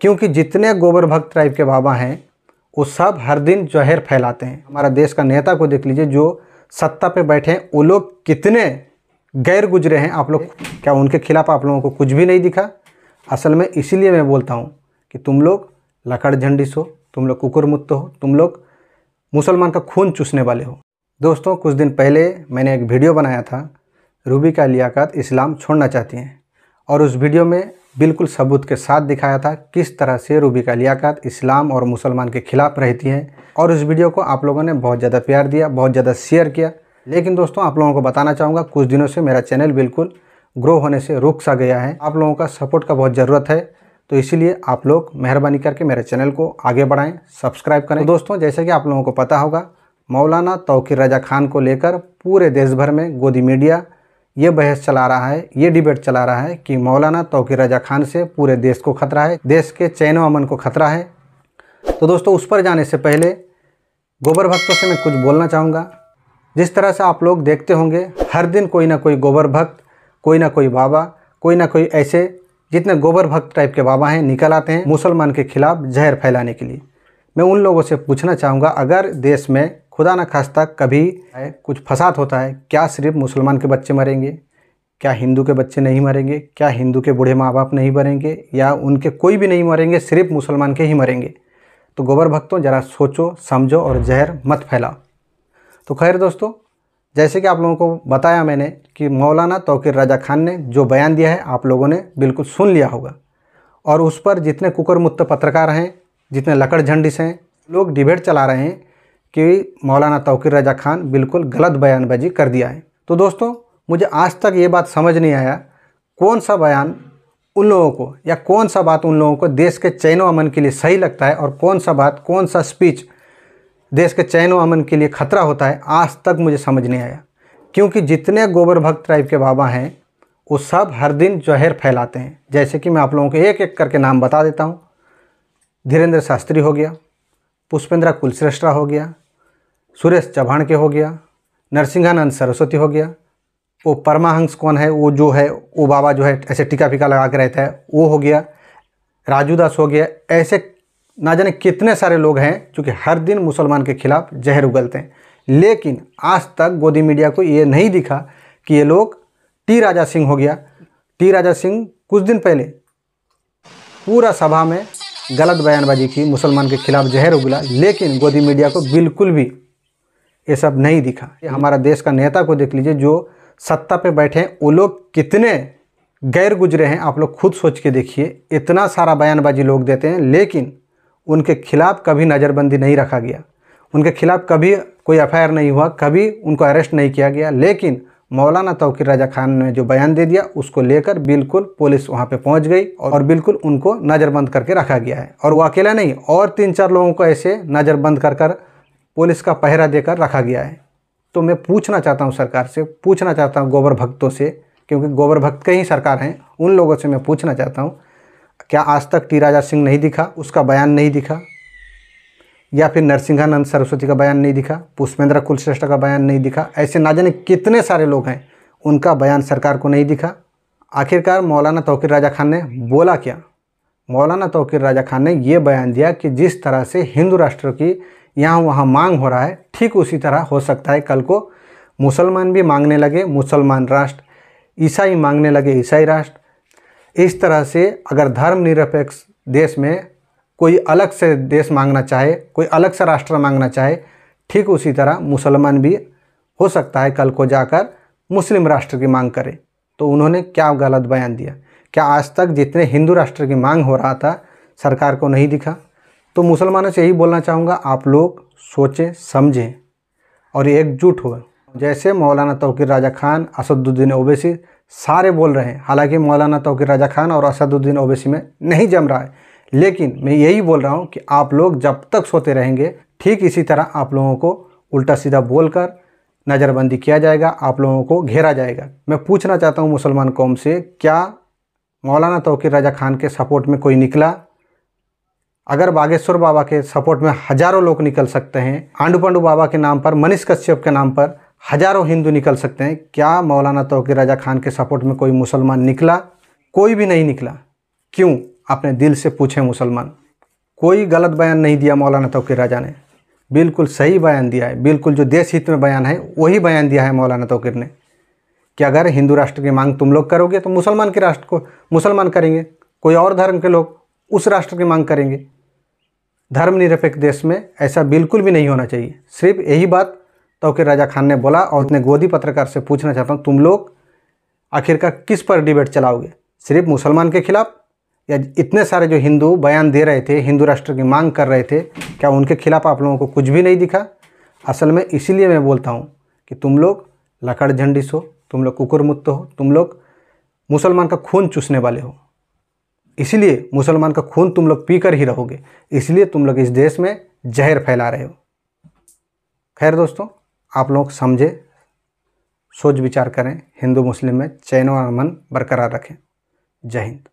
क्योंकि जितने गोबर भक्त टाइप के बाबा हैं वो सब हर दिन जहर फैलाते हैं हमारा देश का नेता को देख लीजिए जो सत्ता पे बैठे हैं वो लोग कितने गैर गुजरे हैं आप लोग क्या उनके खिलाफ आप लोगों को कुछ भी नहीं दिखा असल में इसीलिए मैं बोलता हूँ कि तुम लोग लकड़ झंडिस हो तुम लोग कुकुरमुत्त हो तुम लोग मुसलमान का खून चूसने वाले हो दोस्तों कुछ दिन पहले मैंने एक वीडियो बनाया था रूबी का लियाकत इस्लाम छोड़ना चाहती हैं और उस वीडियो में बिल्कुल सबूत के साथ दिखाया था किस तरह से रूबी का लियाकत इस्लाम और मुसलमान के ख़िलाफ़ रहती है और उस वीडियो को आप लोगों ने बहुत ज़्यादा प्यार दिया बहुत ज़्यादा शेयर किया लेकिन दोस्तों आप लोगों को बताना चाहूँगा कुछ दिनों से मेरा चैनल बिल्कुल ग्रो होने से रुक सा गया है आप लोगों का सपोर्ट का बहुत ज़रूरत है तो इसीलिए आप लोग मेहरबानी करके मेरे चैनल को आगे बढ़ाएं सब्सक्राइब करें तो दोस्तों जैसे कि आप लोगों को पता होगा मौलाना तोकीर रजा खान को लेकर पूरे देश भर में गोदी मीडिया ये बहस चला रहा है ये डिबेट चला रहा है कि मौलाना तोकी रजा खान से पूरे देश को खतरा है देश के चैन अमन को खतरा है तो दोस्तों उस पर जाने से पहले गोबर भक्तों से मैं कुछ बोलना चाहूँगा जिस तरह से आप लोग देखते होंगे हर दिन कोई ना कोई गोबर भक्त कोई ना कोई बाबा कोई ना कोई ऐसे जितने गोबर भक्त टाइप के बाबा हैं निकल आते हैं मुसलमान के खिलाफ जहर फैलाने के लिए मैं उन लोगों से पूछना चाहूँगा अगर देश में खुदा न खास्ता कभी कुछ फसाद होता है क्या सिर्फ मुसलमान के बच्चे मरेंगे क्या हिंदू के बच्चे नहीं मरेंगे क्या हिंदू के बूढ़े माँ बाप नहीं मरेंगे या उनके कोई भी नहीं मरेंगे सिर्फ मुसलमान के ही मरेंगे तो गोबर भक्तों ज़रा सोचो समझो और जहर मत फैलाओ तो खैर दोस्तों जैसे कि आप लोगों को बताया मैंने कि मौलाना तोकिर राजा खान ने जो बयान दिया है आप लोगों ने बिल्कुल सुन लिया होगा और उस पर जितने कुकर मुत्त पत्रकार हैं जितने लकड़ झंडिस हैं लोग डिबेट चला रहे हैं कि मौलाना तोकिर रजा खान बिल्कुल गलत बयानबाजी कर दिया है तो दोस्तों मुझे आज तक ये बात समझ नहीं आया कौन सा बयान उन लोगों को या कौन सा बात उन लोगों को देश के चैन व अमन के लिए सही लगता है और कौन सा बात कौन सा स्पीच देश के चैन व अमन के लिए खतरा होता है आज तक मुझे समझ नहीं आया क्योंकि जितने गोबर भक्त ट्राइब के बाबा हैं वो सब हर दिन जहर फैलाते हैं जैसे कि मैं आप लोगों को एक एक करके नाम बता देता हूँ धीरेन्द्र शास्त्री हो गया पुष्पेंद्रा कुलश्रेष्ठा हो गया सुरेश चौहान के हो गया नरसिंहानंद सरस्वती हो गया वो परमाहंस कौन है वो जो है वो बाबा जो है ऐसे टीका फिका लगा के रहता है वो हो गया राजू दास हो गया ऐसे ना जाने कितने सारे लोग हैं जो कि हर दिन मुसलमान के खिलाफ जहर उगलते हैं लेकिन आज तक गोदी मीडिया को ये नहीं दिखा कि ये लोग टी राजा सिंह हो गया टी राजा सिंह कुछ दिन पहले पूरा सभा में गलत बयानबाजी की मुसलमान के खिलाफ जहर उगला लेकिन गोदी मीडिया को बिल्कुल भी ये सब नहीं दिखा हमारा देश का नेता को देख लीजिए जो सत्ता पे बैठे हैं वो लोग कितने गैर गुजरे हैं आप लोग खुद सोच के देखिए इतना सारा बयानबाजी लोग देते हैं लेकिन उनके खिलाफ़ कभी नज़रबंदी नहीं रखा गया उनके खिलाफ़ कभी कोई एफ नहीं हुआ कभी उनको अरेस्ट नहीं किया गया लेकिन मौलाना तोकिर राजा खान ने जो बयान दे दिया उसको लेकर बिल्कुल पुलिस वहाँ पे पहुँच गई और बिल्कुल उनको नज़रबंद करके रखा गया है और वो अकेला नहीं और तीन चार लोगों को ऐसे नज़रबंद कर कर पुलिस का पहरा देकर रखा गया है तो मैं पूछना चाहता हूँ सरकार से पूछना चाहता हूँ गोबर भक्तों से क्योंकि गोबर भक्त के ही सरकार हैं उन लोगों से मैं पूछना चाहता हूँ क्या आज तक टी राजा सिंह नहीं दिखा उसका बयान नहीं दिखा या फिर नरसिंहानंद सरस्वती का बयान नहीं दिखा पुष्पेंद्र कुलश्रेष्ठ का बयान नहीं दिखा ऐसे ना जाने कितने सारे लोग हैं उनका बयान सरकार को नहीं दिखा आखिरकार मौलाना तोकिर राजा खान ने बोला क्या मौलाना तोकिर राजा खान ने ये बयान दिया कि जिस तरह से हिंदू राष्ट्र की यहाँ वहाँ मांग हो रहा है ठीक उसी तरह हो सकता है कल को मुसलमान भी मांगने लगे मुसलमान राष्ट्र ईसाई मांगने लगे ईसाई राष्ट्र इस तरह से अगर धर्मनिरपेक्ष देश में कोई अलग से देश मांगना चाहे कोई अलग से राष्ट्र मांगना चाहे ठीक उसी तरह मुसलमान भी हो सकता है कल को जाकर मुस्लिम राष्ट्र की मांग करे तो उन्होंने क्या गलत बयान दिया क्या आज तक जितने हिंदू राष्ट्र की मांग हो रहा था सरकार को नहीं दिखा तो मुसलमानों से यही बोलना चाहूँगा आप लोग सोचें समझें और एकजुट हो जैसे मौलाना तोकीर राजा खान असदुद्दीन ओवैसी सारे बोल रहे हैं हालांकि मौलाना तोकीर राजा खान और असदुद्दीन ओवैसी में नहीं जम रहा है लेकिन मैं यही बोल रहा हूँ कि आप लोग जब तक सोते रहेंगे ठीक इसी तरह आप लोगों को उल्टा सीधा बोलकर नज़रबंदी किया जाएगा आप लोगों को घेरा जाएगा मैं पूछना चाहता हूँ मुसलमान कौम से क्या मौलाना तोकीर राजा खान के सपोर्ट में कोई निकला अगर बागेश्वर बाबा के सपोर्ट में हजारों लोग निकल सकते हैं आंडू पांडू बाबा के नाम पर मनीष कश्यप के नाम पर हजारों हिंदू निकल सकते हैं क्या मौलाना तोकीर राजा खान के सपोर्ट में कोई मुसलमान निकला कोई भी नहीं निकला क्यों अपने दिल से पूछे मुसलमान कोई गलत बयान नहीं दिया मौलाना तोकीर राजा ने बिल्कुल सही बयान दिया है बिल्कुल जो देश हित में बयान है वही बयान दिया है मौलाना तोकिर ने कि अगर हिंदू राष्ट्र की मांग तुम लोग करोगे तो मुसलमान के राष्ट्र को मुसलमान करेंगे कोई और धर्म के लोग उस राष्ट्र की मांग करेंगे धर्मनिरपेक्ष देश में ऐसा बिल्कुल भी नहीं होना चाहिए सिर्फ यही बात तो के राजा खान ने बोला और अपने गोदी पत्रकार से पूछना चाहता हूँ तुम लोग आखिरकार किस पर डिबेट चलाओगे सिर्फ मुसलमान के खिलाफ या इतने सारे जो हिंदू बयान दे रहे थे हिंदू राष्ट्र की मांग कर रहे थे क्या उनके खिलाफ आप लोगों को कुछ भी नहीं दिखा असल में इसीलिए मैं बोलता हूँ कि तुम लोग लकड़ झंडिस हो तुम लोग कुकुरमुत्त हो तुम लोग मुसलमान का खून चूसने वाले हो इसीलिए मुसलमान का खून तुम लोग पीकर ही रहोगे इसलिए तुम लोग इस देश में जहर फैला रहे हो खैर दोस्तों आप लोग समझे सोच विचार करें हिंदू मुस्लिम में चैन और अमन बरकरार रखें जय हिंद